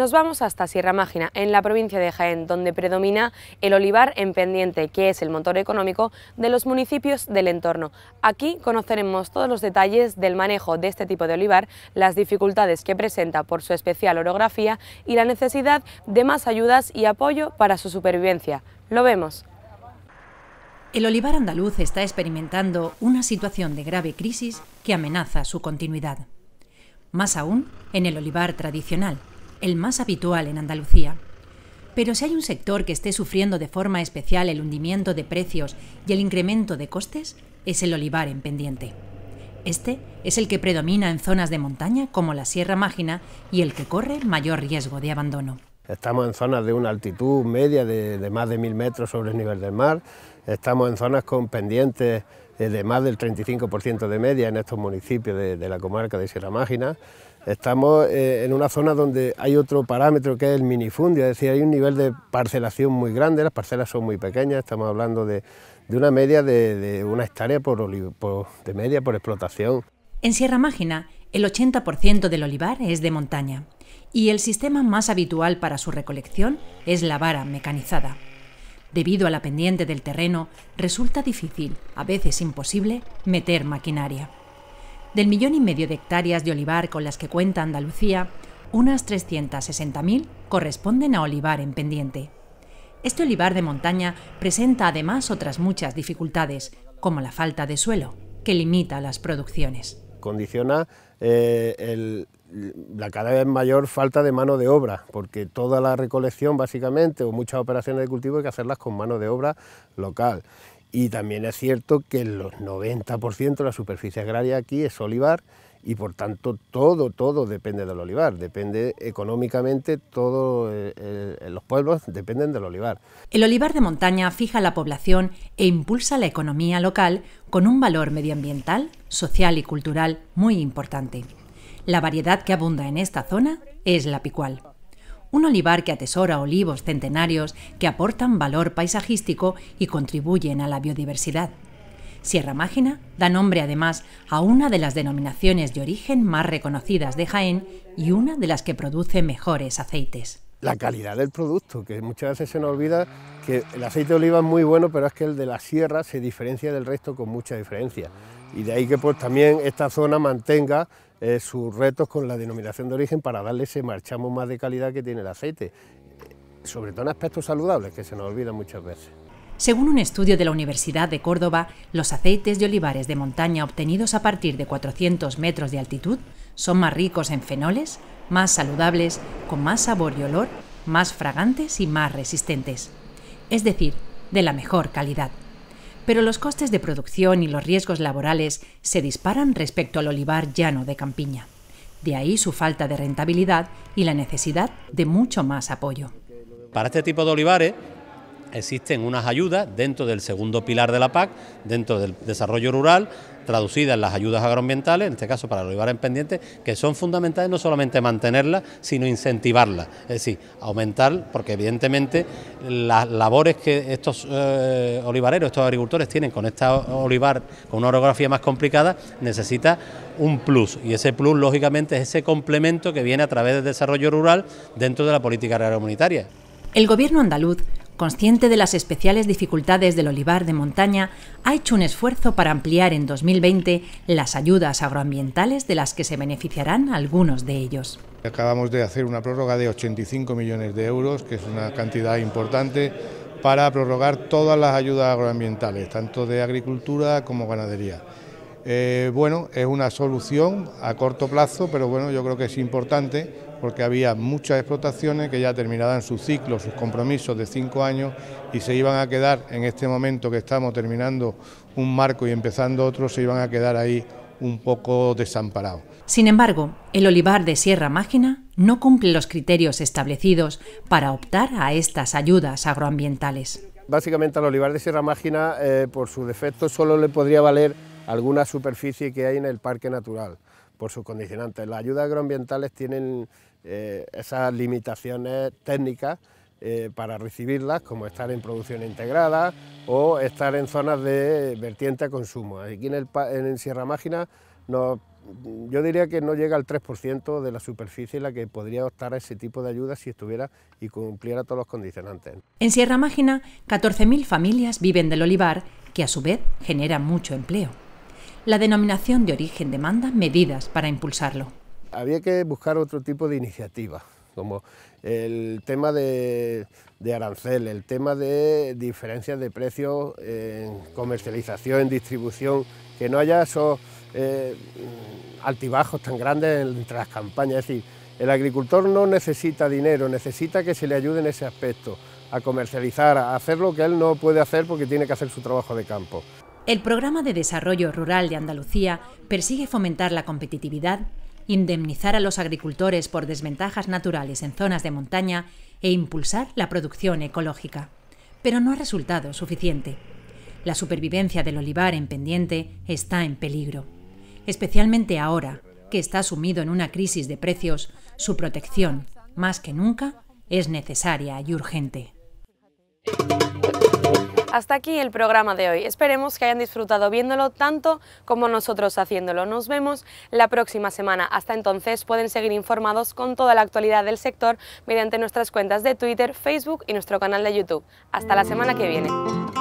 Nos vamos hasta Sierra Mágina, en la provincia de Jaén, donde predomina el olivar en pendiente, que es el motor económico de los municipios del entorno. Aquí conoceremos todos los detalles del manejo de este tipo de olivar, las dificultades que presenta por su especial orografía y la necesidad de más ayudas y apoyo para su supervivencia. Lo vemos. El olivar andaluz está experimentando una situación de grave crisis que amenaza su continuidad. Más aún en el olivar tradicional, el más habitual en Andalucía. Pero si hay un sector que esté sufriendo de forma especial el hundimiento de precios y el incremento de costes, es el olivar en pendiente. Este es el que predomina en zonas de montaña como la Sierra Mágina y el que corre mayor riesgo de abandono. Estamos en zonas de una altitud media de, más de mil metros sobre el nivel del mar, estamos en zonas con pendientes eh, de más del 35% de media en estos municipios de, de la comarca de Sierra Mágina, Estamos eh, en una zona donde hay otro parámetro que es el minifundio, es decir, hay un nivel de parcelación muy grande, las parcelas son muy pequeñas, estamos hablando de, una media de, una hectárea por, por, de media por explotación. En Sierra Mágina, el 80% del olivar es de montaña y el sistema más habitual para su recolección es la vara mecanizada. Debido a la pendiente del terreno, resulta difícil, a veces imposible, meter maquinaria. Del millón y medio de hectáreas de olivar con las que cuenta Andalucía, unas 360.000 corresponden a olivar en pendiente. Este olivar de montaña presenta además otras muchas dificultades, como la falta de suelo, que limita las producciones. Condiciona eh, la cada vez mayor falta de mano de obra, porque toda la recolección básicamente o muchas operaciones de cultivo hay que hacerlas con mano de obra local. Y también es cierto que el 90% de la superficie agraria aquí es olivar y por tanto todo, todo depende del olivar, depende económicamente, todos eh, eh, los pueblos dependen del olivar. El olivar de montaña fija la población e impulsa la economía local con un valor medioambiental, social y cultural muy importante. La variedad que abunda en esta zona es la picual un olivar que atesora olivos centenarios que aportan valor paisajístico y contribuyen a la biodiversidad. Sierra Mágina da nombre además a una de las denominaciones de origen más reconocidas de Jaén y una de las que produce mejores aceites. La calidad del producto, que muchas veces se nos olvida que el aceite de oliva es muy bueno, pero es que el de la sierra se diferencia del resto con mucha diferencia. Y de ahí que pues también esta zona mantenga eh, sus retos con la denominación de origen para darle ese marchamo más de calidad que tiene el aceite, sobre todo en aspectos saludables que se nos olvidan muchas veces. Según un estudio de la Universidad de Córdoba, los aceites de olivares de montaña obtenidos a partir de 400 metros de altitud son más ricos en fenoles, más saludables, con más sabor y olor, más fragantes y más resistentes. Es decir, de la mejor calidad pero los costes de producción y los riesgos laborales se disparan respecto al olivar llano de campiña. De ahí su falta de rentabilidad y la necesidad de mucho más apoyo. Para este tipo de olivares existen unas ayudas dentro del segundo pilar de la PAC, dentro del desarrollo rural, traducidas en las ayudas agroambientales, en este caso para los olivar en pendiente, que son fundamentales no solamente mantenerlas, sino incentivarlas, es decir, aumentar, porque evidentemente las labores que estos eh, olivareros, estos agricultores tienen con esta olivar, con una orografía más complicada, necesita un plus, y ese plus lógicamente es ese complemento que viene a través del desarrollo rural dentro de la política agraria El gobierno andaluz consciente de las especiales dificultades del olivar de montaña, ha hecho un esfuerzo para ampliar en 2020 las ayudas agroambientales de las que se beneficiarán algunos de ellos. Acabamos de hacer una prórroga de 85 millones de euros, que es una cantidad importante, para prorrogar todas las ayudas agroambientales, tanto de agricultura como ganadería. Eh, bueno, es una solución a corto plazo, pero bueno, yo creo que es importante porque había muchas explotaciones que ya terminaban su ciclo, sus compromisos de cinco años y se iban a quedar en este momento que estamos terminando un marco y empezando otro, se iban a quedar ahí un poco desamparados. Sin embargo, el olivar de Sierra Mágina no cumple los criterios establecidos para optar a estas ayudas agroambientales. Básicamente al olivar de Sierra Mágina, eh, por su defecto, solo le podría valer alguna superficie que hay en el parque natural por sus condicionantes. Las ayudas agroambientales tienen eh, esas limitaciones técnicas eh, para recibirlas, como estar en producción integrada o estar en zonas de vertiente a consumo. Aquí en, Sierra Mágina no, yo diría que no llega al 3% de la superficie en la que podría optar a ese tipo de ayuda si estuviera y cumpliera todos los condicionantes. En Sierra Mágina, 14.000 familias viven del olivar, que a su vez genera mucho empleo. La denominación de origen demanda medidas para impulsarlo había que buscar otro tipo de iniciativas, como el tema de, arancel, el tema de diferencias de precios en comercialización, en distribución, que no haya esos eh, altibajos tan grandes entre las campañas. Es decir, el agricultor no necesita dinero, necesita que se le ayude en ese aspecto, a comercializar, a hacer lo que él no puede hacer porque tiene que hacer su trabajo de campo. El Programa de Desarrollo Rural de Andalucía persigue fomentar la competitividad indemnizar a los agricultores por desventajas naturales en zonas de montaña e impulsar la producción ecológica. Pero no ha resultado suficiente. La supervivencia del olivar en pendiente está en peligro. Especialmente ahora, que está sumido en una crisis de precios, su protección, más que nunca, es necesaria y urgente. Hasta aquí el programa de hoy. Esperemos que hayan disfrutado viéndolo tanto como nosotros haciéndolo. Nos vemos la próxima semana. Hasta entonces pueden seguir informados con toda la actualidad del sector mediante nuestras cuentas de Twitter, Facebook y nuestro canal de YouTube. Hasta la semana que viene.